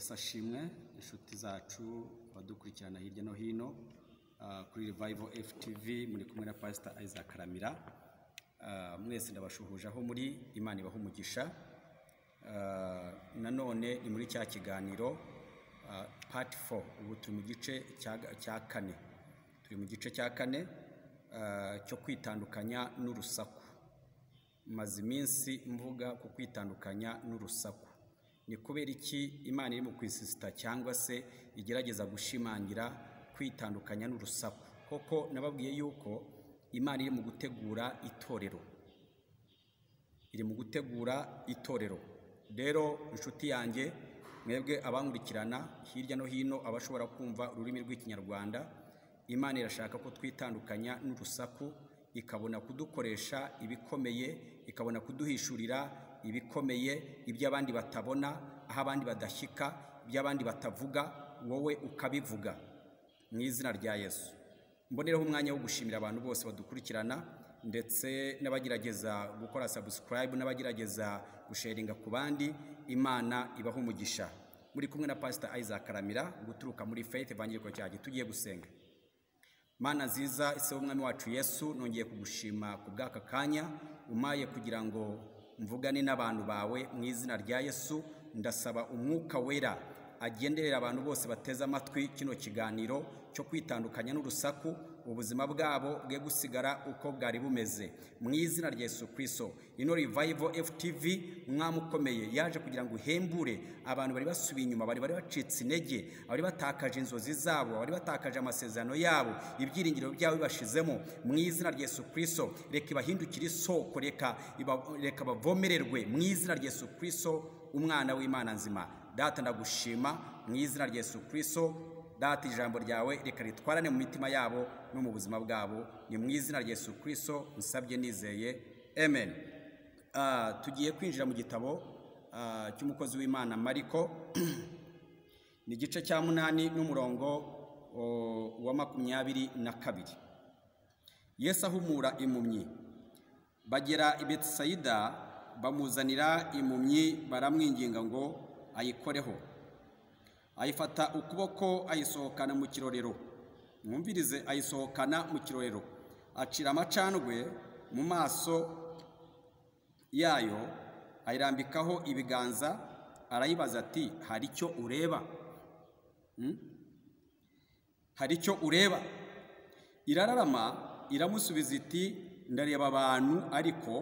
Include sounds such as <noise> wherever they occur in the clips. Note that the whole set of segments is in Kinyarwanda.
shimwe inshuti zacu badukurikirana hirya no hino uh, kuri revival ftv muri kumwe na pasita isaac ramira uh, mwese ndabashuhuje aho muri imana ibaha umugisha uh, nanone ni muri cya kiganiro pati fo ubu turi mu gice cya kane turi mu gice cya kane cyo kwitandukanya n'urusaku maze iminsi mvuga ku kwitandukanya n'urusaku ni kubera iki imana iri mu kwisisita cyangwa se igerageza gushimangira kwitandukanya n'urusaku koko nababwiye yuko imana iri mu gutegura itorero iri mu gutegura itorero rero inshuti yanjye mwebwe abankurikirana hirya no hino abashobora kumva ururimi rw'ikinyarwanda imana irashaka ko twitandukanya n'urusaku ikabona kudukoresha ibikomeye ikabona kuduhishurira ibikomeye ibyo abandi batabona aho abandi badashyika ibyo abandi batavuga wowe ukabivuga mu izina rya yesu mbonereho umwanya wo gushimira abantu bose badukurikirana ndetse n'abagerageza gukora sabusikarayibu n'abagerageza gusheringa ku bandi imana ibaho umugisha muri kumwe na pasita Isaac Karamira guturuka muri faith evangelical cyane tugiye gusenga mana nziza ise umwami wacu yesu nongeye kugushima ku bw'aka kanya umaye kugira ngo mvugane n'abantu bawe mu izina rya yesu ndasaba umwuka wera agenderera abantu bose bateze amatwi kino kiganiro cyo kwitandukanya n'urusaku ubuzima bwabo bwe gusigara uko bwari bumeze mu izina rya Yesu Kristo ino revival FTV mwamukomeye yaje kugira ngo uhembure abantu bari basubiye inyuma bari bari bacitse intege abari batakaje inzozi zabo abari batakaje amasezerano yabo ibyiringiro byabo bibashizemo mu izina rya Yesu Kristo reka ibahindukire isoko reka bavomererwe mu izina rya Yesu Kristo umwana w'Imana nzima data ndagushima mu izina rya Yesu Kristo data ijambo ryawe reka ritwarane mu mitima yabo no mu buzima bwabo ni mu izina rya Yesu kirisito nsabye nizeye Emen ah, tugiye kwinjira mu gitabo ah, cy'umukozi w'imana mariko <clears throat> ni igice cya munani n'umurongo wa makumyabiri na kabiri Yesu ahumura impumyi bagera i betisayida bamuzanira impumyi baramwinginga ngo ayikoreho ayifata ukuboko ayisohokana mu kirorero mwumvirize ayisohokana mu kirorero acira amacanwe mu maso yayo ayirambikaho ibiganza arayibaza ati hari icyo ureba hmm? hari icyo ureba irararama iramusubiza iti ndareba abantu ariko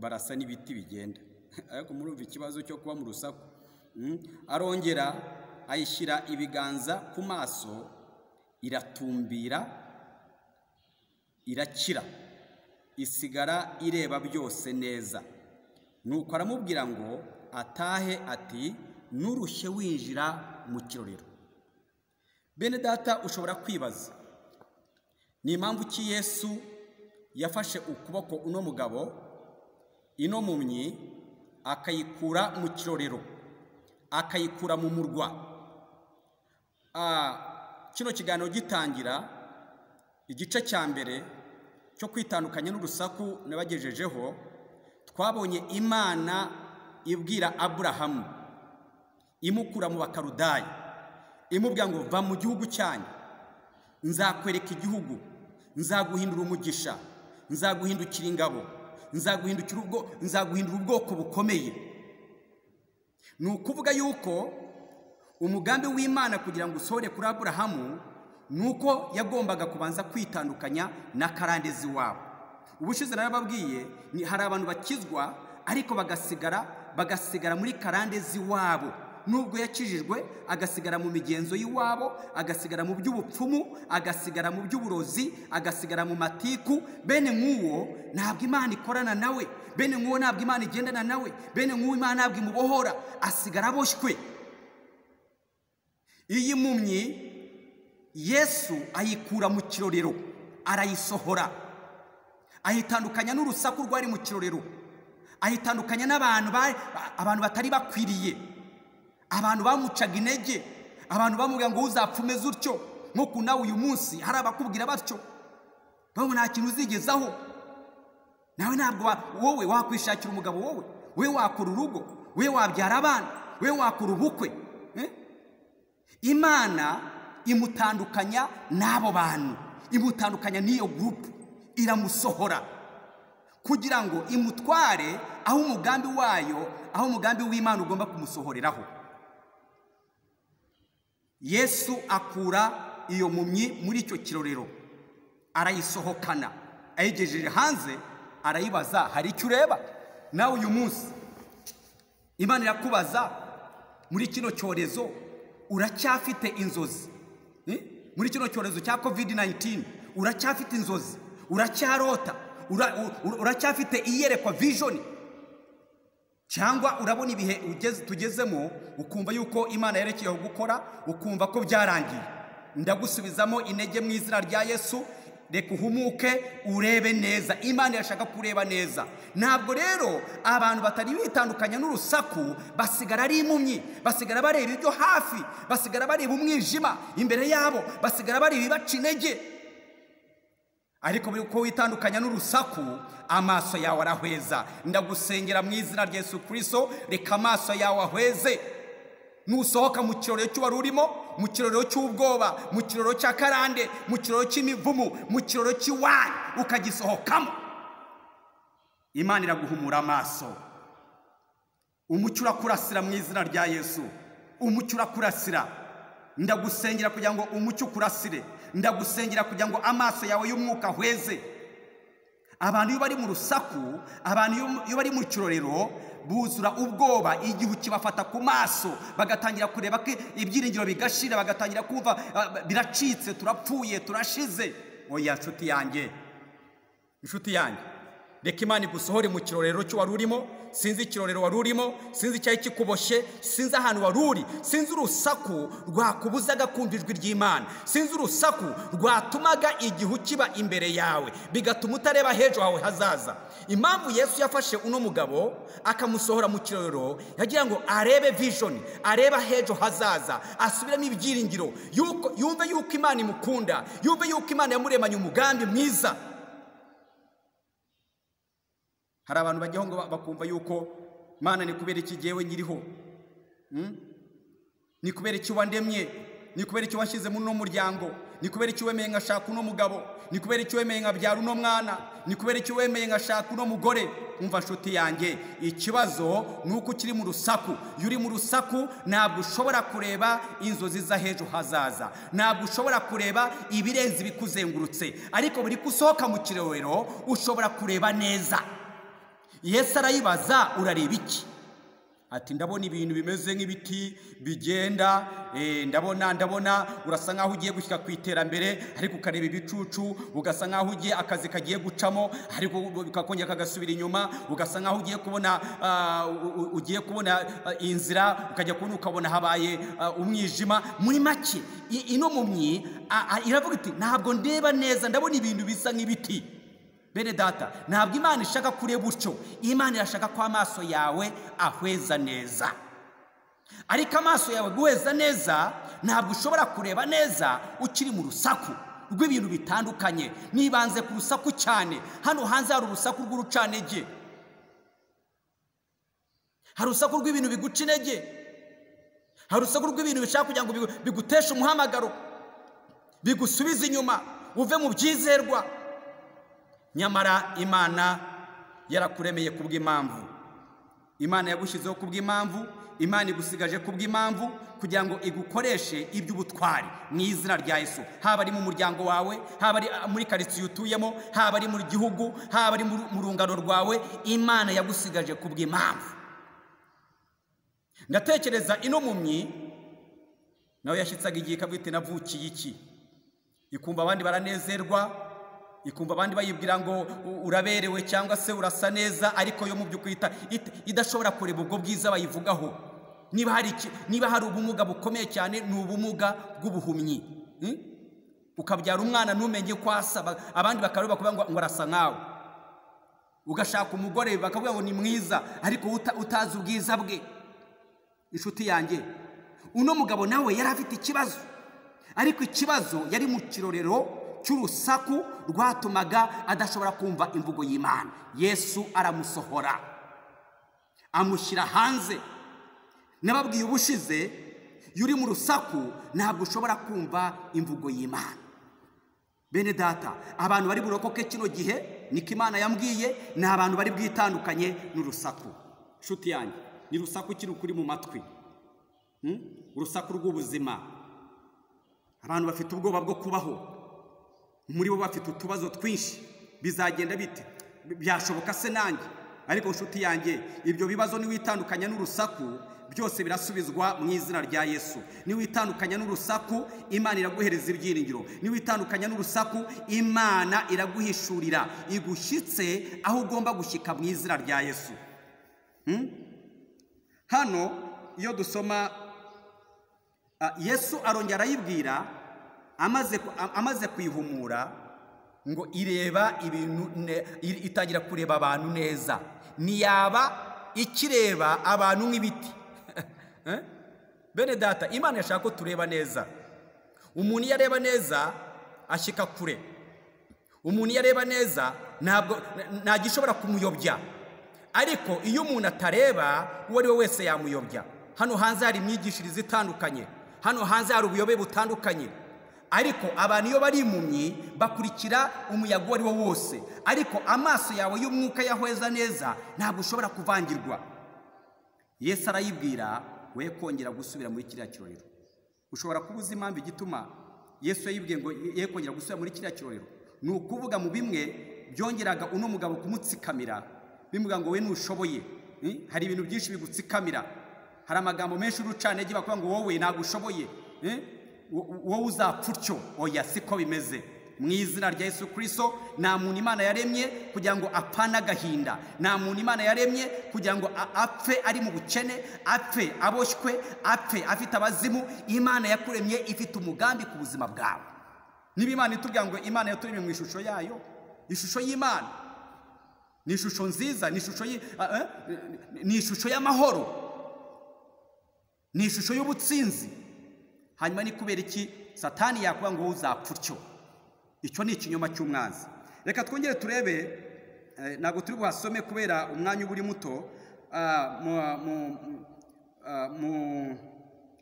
barasa n'ibiti bigenda <laughs> ariko murumva ikibazo cyo kuba mu rusaku hmm? arongera ayishyira ibiganza ku maso iratumbira irakira isigara ireba byose neza nuko aramubwira ngo atahe ati nurushye winjira mu kirorero bene data ushobora kwibaza ni impamvu ki yesu yafashe ukuboko uno mugabo ino mumyi akayikura mu kirorero akayikura mu murwa Ah, kino kiganiro gitangira igice cya mbere cyo kwitandukanya n'urusaku n'abagejejeho twabonye imana ibwira aburahamu imukura mu bakarudayi imubwira ngo va mu gihugu cyanyu nzakwereka igihugu nzaguhindura umugisha nzaguhindukira ingabo nzaguhindukira ubwoko bukomeye ni ukuvuga yuko umugambi w'imana kugira ngo usore kuri aburahamu ni uko yagombaga kubanza kwitandukanya na karandezi wabo ubushize narababwiye hari abantu bakizwa ariko bagasigara bagasigara muri karandezi wabo nubwo yakijijwe agasigara mu migenzo y'iwabo agasigara mu by'ubupfumu agasigara mu by'uburozi agasigara mu matiku bene nk'uwo ntabwo imana ikorana nawe bene nk'uwo ntabwo imana igendana nawe bene nk'uwo imana ntabwo imubohora asigara aboshywe iyi mpumyi yesu ayikura mu kirorero arayisohora ayitandukanya n'urusaku rwari mu kirorero ayitandukanya n'abantu abantu batari bakwiriye abantu bamucaga intege abantu bamubwira ngo uzapfume utyo nkuko nawe uyu munsi hari abakubwira batyo bamwe nta kintu uzigezaho nawe ntabwo wowe wakwishakira umugabo wowe we wakora urugo we wabyara abana we wakora ubukwe imana imutandukanya n'abo bantu imutandukanya n'iyo gurupe iramusohora kugira ngo imutware aho umugambi wayo aho umugambi w'imana ugomba kumusohoreraho yesu akura iyo mumyi muri icyo kirorero arayisohokana ayigejeje hanze arayibaza hari icyo ureba nawe uyu munsi imana irakubaza muri kino cyorezo uracyafite inzozi hmm? muri kino cyorezo cya covid 19 uracyafite inzozi uracyarota uracyafite iyerekwa vision cyangwa urabona ibihe tugezemo ukumva yuko imana yerekeyeho gukora ukumva ko byarangiye ndagusubizamo intege mu izina rya yesu reka uhumuke urebe neza imana irashaka kureba neza ntabwo rero abantu batari bitandukanya n'urusaku basigara ari impumyi basigara bareba ibyo hafi basigara bareba umwijima imbere yabo basigara bareba ibibaca intege ariko uko witandukanya n'urusaku amaso yawe arahweza ndagusengera mu izina rya Yesu kirisito reka amaso yawe ahweze nusohoka mu kirorero cy'uwari urimo mu kirorero cy'ubwoba mu kirorero cya karande mu kirorero cy'imivumu mu kirorero cy'iwanyu ukagisohokamo imana iraguhumura amaso umucyo urakurasira mu izina rya yesu umucyo urakurasira ndagusengera kugira ngo umucyo ukurasire ndagusengera kugira ngo amaso yawe y'umwuka ahweze abantu iyo bari mu rusaku abantu iyo bari mu kirorero buzura ubwoba igihu kibafata ku maso bagatangira kureba ko ibyiringiro bigashira bagatangira kumva ah, biracitse turapfuye turashize oya nshuti yanjye inshuti yanjye reka imana igusohore mu kirorero cy'uwari urimo sinzi ikirorero wari urimo sinzi icyari kikuboshye sinzi ahantu wari uri sinzi urusaku rwakubuzaga kumva ijwi ry'imana sinzi urusaku rwatumaga igihu kiba imbere yawe bigatuma utareba h'ejo hawe hazaza impamvu yesu yafashe uno mugabo akamusohora mu kirorero yagira ngo arebe vijoni areba h'ejo hazaza asubiremo ibyiringiro yumve yuko imana imukunda yumve yuko imana yamuremanye umugambi mwiza hari abantu bajyaho ngo bakumva yuko mana ni kubera iki ngewe nyiriho hmm? ni kubera iki wandemye ni kubera iki washyize muri uno muryango ni kubera iki wemeye nkashaka uno mugabo ni kubera iki wemeye nkabyara uno mwana ni kubera iki wemeye nkashaka uno mugore umva nshuti yanjye ikibazo ni uko ukiri mu rusaku iyo uri mu rusaku ntabwo ushobora kureba inzozi z'ah'ejo hazaza ntabwo ushobora kureba ibirenze ibikuzengurutse ariko buri ko mu kirorero ushobora kureba neza yesu arayibaza urareba iki ati ndabona ibintu bimeze nk'ibiti bigenda eh, ndabona ndabona urasa nkaho ugiye gushyira ku iterambere ariko ukareba ibicucu ugasa nkaho ugiye akazi kagiye gucamo ariko ukakongera kagasubira inyuma ugasa nkaho ugiye kubona ah, ugiye kubona ah, inzira ukajya kubona ukabona habaye ah, umwijima muri make ino mumyi iravuga iti ntabwo ndeba neza ndabona ibintu bisa nk'ibiti bene data ntabwo imana ishaka kure gutyo imana irashaka ko amaso yawe ahweza neza ariko amaso yawe guheza neza ntabwo ushobora kureba neza ukiri mu rusaku rw'ibintu bitandukanye nibanze ku rusaku cyane hano hanze hari urusaku rw'urucanege hari urusaku rw'ibintu biguca intege hari urusaku rw'ibintu bishaka kugira ngo biguteshe umuhamagaro bigusubize inyuma uve mu byizerwa nyamara imana yarakuremeye kubw'impamvu imana yagushyizeho kubw'impamvu imana igusigaje kubw'impamvu kugira ngo igukoreshe iby'ubutwari mu izina rya Yesu haba ari mu muryango wawe haba ari ah, muri karitsiye utuyemo haba ari mu gihugu haba ari mu rungano rwawe imana yagusigaje kubw'impamvu ndatekereza ino mumyi nawe yashyitsaga igihe ikavuga iti navukiye iki ikumva abandi baranezerwa ikumva abandi bayibwira ngo uraberewe cyangwa se urasa neza ariko yo mu by'ukuri idashobora kureba ubwo bwiza bayivugaho niba hari niba hari ubumuga bukomeye cyane ni ubumuga bw'ubuhumyi hmm? ukabyara umwana ntumenye ko asaba abandi bakaruba kuvuga ngo arasa nkawe ugashaka umugore bakavuga ngo ni mwiza ariko utazi ubwiza bwe inshuti yanjye uno mugabo nawe yari afite ikibazo ariko ikibazo yari mu kirorero cy'urusaku rwatumaga adashobora kumva imvugo y'imana yesu aramusohora amushyira hanze n'ababwiye ubushize iyo uri mu rusaku ntabwo ushobora kumva imvugo y'imana bene data abantu bari burokoke kino gihe niko imana yambwiye ni abantu bari bwitandukanye n'urusaku nshuti yanjye ni rusaku kiri kuri mu matwi hmm? urusaku rw'ubuzima abantu bafite ubwoba bwo kubaho muri bo bafite utubazo twinshi bizagenda bite byashoboka se nanjye ariko nshuti yanjye ibyo bibazo niwitandukanya n'urusaku byose birasubizwa mu izina rya yesu niwitandukanya n'urusaku imana iraguhereza ibyiringiro niwitandukanya n'urusaku imana iraguhishurira igushyitse aho ugomba gushyika mu izina rya yesu hmm? hano iyo dusoma ah, yesu arongera arayibwira amaze kwihumura ngo ireba ibintu itangira kureba abantu neza ntiyaba ikireba abantu nk'ibiti <laughs> eh? bene data imana yashaka ko tureba neza umuntu iyo areba neza ashyika kure umuntu iyo areba neza ntabwo gishobora kumuyobya ariko iyo umuntu atareba uwo ari we wese yamuyobya hano hanze hari imyigishirize itandukanye hano hanze hari ubuyobe butandukanye ariko abantu iyo bari impumyi bakurikira umuyaga uwo ari wo wose ariko amaso yawe y'umwuka yahweza neza ntabwo ushobora kuvangirwa yesu arayibwira we kongera gusubira muri kiriya kirorero ushobora kuba uzi impamvu igituma yesu yayibwiye ngo ye kongera gusubira muri kiriya kirorero ni ukuvuga mu bimwe byongeraga uno mugabo kumutsikamira bimuga ngo we ntushoboye hmm? hari ibintu byinshi bigutsikamira hari amagambo menshi urucantege bakuvuga ngo wowe ntabwo ushoboye hmm? wowe uzapfa utyo oya siko bimeze mu izina rya Yesu Kristo nta muntu imana yaremye kugira ngo apane agahinda nta muntu imana yaremye kugira ngo apfe ari mu bukene apfe aboshywe apfe afite abazimu imana yakuremye ifite umugambi ku buzima bwawe niba imana itubwira ngo imana yaturemye mu ishusho yayo ishusho y'imana ni ishusho nziza ni ishusho eh, y'amahoro ni ishusho y'ubutsinzi hanyuma ni kubera iki satani yakuba ngo uzapfutyo icyo ni ikinyoma cy'umwanzi reka twongere turebe eh, ntabwo turi buhasome kubera umwanya uba uri muto ah, ah,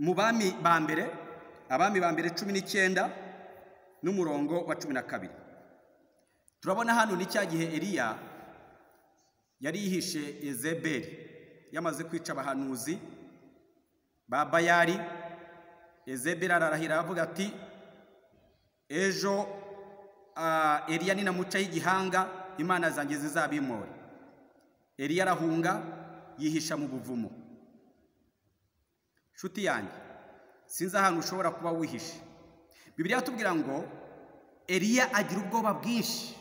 mu bami ba mbere abami ba mbere cumi n'icyenda n'umurongo wa cumi na kabiri turabona hano ni cya gihe Eliya yari yihishe ezeberi yamaze kwica abahanuzi ba bayari ezebera ararahira aravuga ati ejo Eliya ni ninamucaho igihanga imana zanjye zizabimore eriya arahunga yihisha mu buvumo nshuti yanjye sinzi ahantu ushobora kuba wihishe bibiri yatubwira ngo Eliya agira ubwoba bwinshi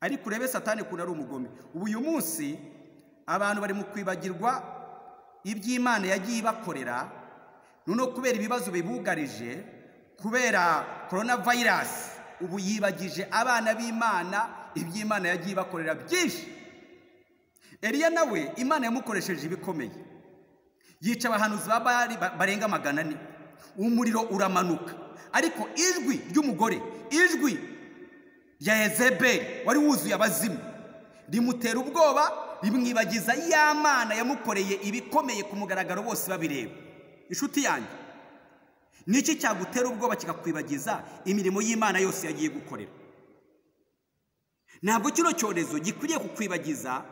ariko urebe satani ukuntu ari umugome ubu uyu munsi abantu bari mu kwibagirwa iby'imana yagiye ibakorera noneho kubera ibibazo bibugarije kubera korona vayirasi ubu yibagije abana b'imana iby'imana yagiye ibakorera byinshi eriya nawe imana yamukoresheje ibikomeye yica abahanuzi ba bari barenga magana ane umuriro uramanuka ariko ijwi ry'umugore ijwi ya ezeberi wari wuzuye abazimu rimutera ubwoba rimwibagiza ya mana yamukoreye ibikomeye ku mugaragaro bose babireba inshuti yanjye ni iki cyagutera ubwoba kikakwibagiza imirimo y'imana yose yagiye gukorera ntabwo kino cyorezo gikwiriye kukwibagiza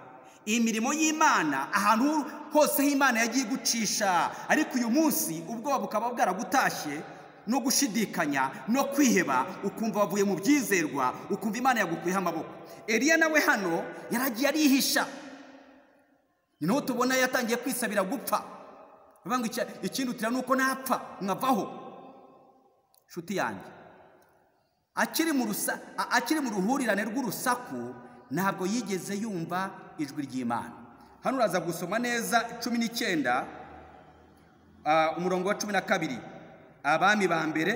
imirimo y'imana ahantu hose h'imana yagiye gucisha ariko uyu munsi ubwoba bukaba bwaragutashye no gushidikanya no kwiheba ukumva wavuye mu byizerwa ukumva imana yagukuyeho amaboko Eliya nawe hano yaragiye arihisha ni naho tubona yatangiye kwisabira gupfa bivuga ngo ikindutira ni uko napfa nkavaho inshuti yanjye akiri mu ruhurirane rw'urusaku ntabwo yigeze yumva ijwi ry'imana hano uraza gusoma neza cumi n'icyenda umurongo wa cumi na kabiri abami ba mbere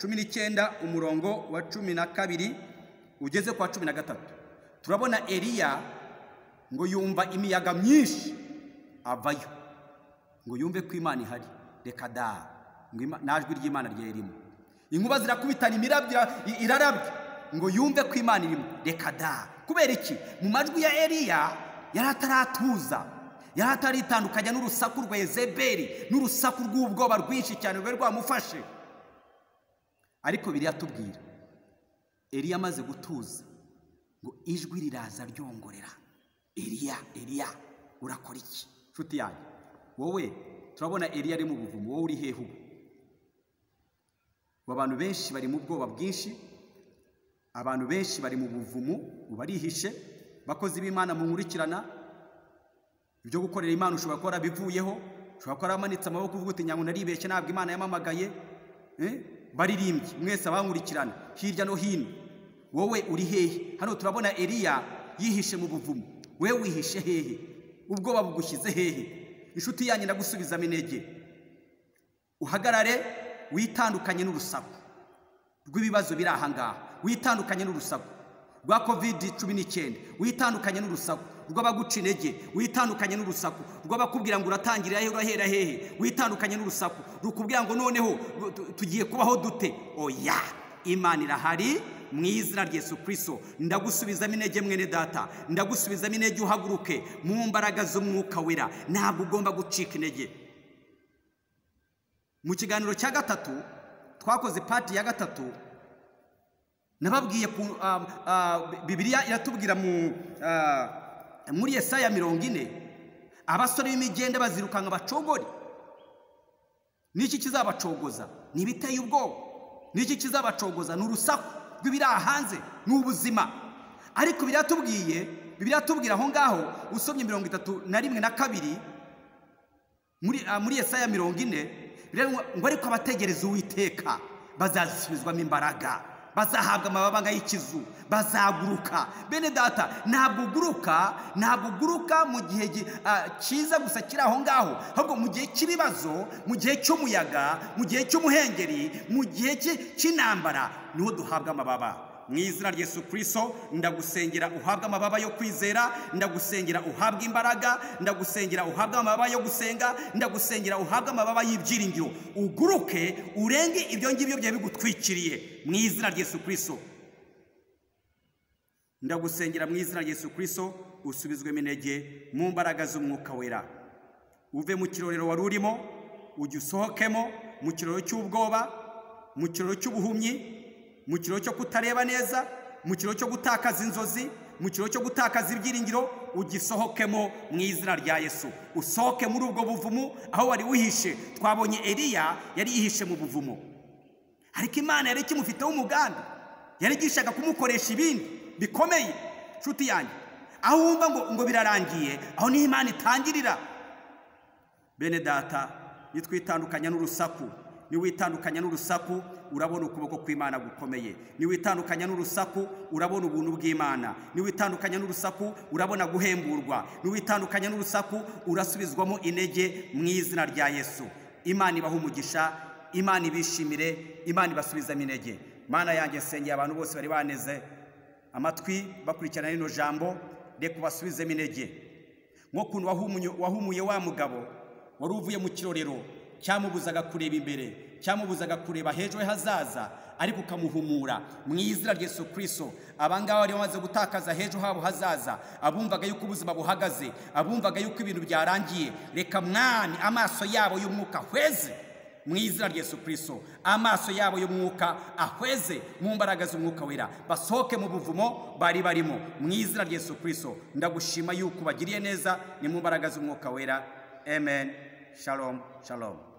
cumi n'icyenda umurongo wa cumi na kabiri ugeze kwa cumi na gatatu turabona Eliya ngo yumva imiyaga myinshi avayo ngo yumve ko imana ihari reka da ngo najwi ry'imana ryerimo inkuba zirakubitana imirabyo irarabya ngo yumve ko imana irimo reka da kubera iki mu majwi ya eriya yari ataratuza yari ataritandukanya n'urusaku rwa ezeberi n'urusaku rw'ubwoba rwinshi cyane rwari rwamufashe ariko atubwira eriya amaze gutuza ngo ijwi riraza ryongorera eriya eriya urakora iki nshuti yanjye wowe turabona Eliya ari mu buvumo wowe uri hehe ubu abantu benshi bari mu bwoba bwinshi abantu benshi bari mu buvumo barihishe bakozi b'imana munkurikirana ibyo gukorera imana ushobora kuba bivuyeho ushobora kuba waramanitse amaboko uvuga uti nyangu naribeshye ntabwo imana yamamagaye eh? baririmbye mwese abankurikirana hirya no hino wowe uri hehe hano turabona Eliya yihishe mu buvumo we wihishe hehe ubwoba bugushyize hehe inshuti yanyu ndagusubizamo intege uhagarare witandukanye n'urusaku rw'ibibazo biri aha witandukanye n'urusaku rwa kovidi cumi n'icyenda witandukanye n'urusaku rw'abaguca intege witandukanye n'urusaku rw'abakubwira ngo uratangira urahera hehe witandukanye n'urusaku rukubwira ngo noneho tugiye kubaho dute oya imana irahari mu izina Yesu Kristo ndagusubizamo intege mwene data ndagusubizamo intege uhaguruke mu mbaraga z'umwuka wera ntabwo ugomba gucika intege mu kiganiro cya gatatu twakoze pati ya gatatu nababwiye ah, ah, bibiriya iratubwira ah, muri esaya mirongo ine abasore b'imigenda bazirukanka bacogore niki kizabacogoza ni ibiteye ubwoba niki kizabacogoza ni urusaku rw'ibiri aha hanze ni ubuzima ariko biratubwiye biratubwira aho ngaho usomye mirongo itatu na rimwe na kabiri muri ah, esaya mirongo ine ngo ariko abategereza uwiteka bazazisubizwamo imbaraga bazahabwa amabanga y'ikizu bazaguruka bene data ntabwo uguruka ntabwo uguruka mu gihe cyiza ah, gusa kiri aho ngaho ahubwo mu gihe cy'ibibazo mu gihe cy'umuyaga mu gihe cy'umuhengeri mu gihe cy'intambara niho duhabwa amababa mu izina rya Yesu kirisito ndagusengera uhabwe amababa yo kwizera ndagusengera uhabwe imbaraga ndagusengera uhabwe amababa yo gusenga ndagusengera uhabwe amababa y'ibyiringiro uguruke urenge ibyo ngibyo byari bigutwikiriye mu izina rya Yesu kirisito ndagusengera mu izina rya Yesu kirisito usubizwe iminege mu mbaraga z'umwuka wera uve mu kirorero wari urimo ujye usohokemo mu kirorero cy'ubwoba mu kirorero cy'ubuhumyi mu kiriro cyo kutareba neza mu kiro cyo gutakaza inzozi mu kiro cyo gutakaza ibyiringiro ugisohokemo mu izina rya yesu usohoke muri ubwo buvumo aho wari wihishe twabonye Eliya yari yihishe mu buvumo ariko imana yari ikimufiteho umuganda yari igishaka kumukoresha ibindi bikomeye inshuti yanjye aho wumva ngo ngo birarangiye aho niho imana itangirira bene data nitwitandukanya n'urusaku niwitandukanya n'urusaku urabona ukuboko kw'imana gukomeye niwitandukanya n'urusaku urabona ubuntu bw'imana niwitandukanya n'urusaku urabona guhemburwa niwitandukanya n'urusaku urasubizwamo intege mu izina rya yesu imana ibaha umugisha imana ibishimire imana ibasubizamo intege mana yanjye nsengeye abantu bose bari baneze amatwi bakurikirana rino jambo reka ubasubizemo intege nk'ukuntu wahumuye wa mugabo wari uvuye mu kirorero cyamubuzaga kureba imbere cyamubuzaga kureba hejuru hazaza ariko ukamuhumura mu izina rya Yesu kirisito abangaba bari bamaze gutakaza hejuru habo hazaza abumvaga yuko ubuzima buhagaze abumvaga yuko ibintu byarangiye reka mwani amaso yabo y'umwuka hweze mu izina rya Yesu kirisito amaso yabo y'umwuka ahweze mu mbaraga z'umwuka wera basohoke mu buvumo bari barimo mu izina rya Yesu kirisito ndagushima yuko bagiriye neza ni mu mbaraga z'umwuka wera amen shalom shalom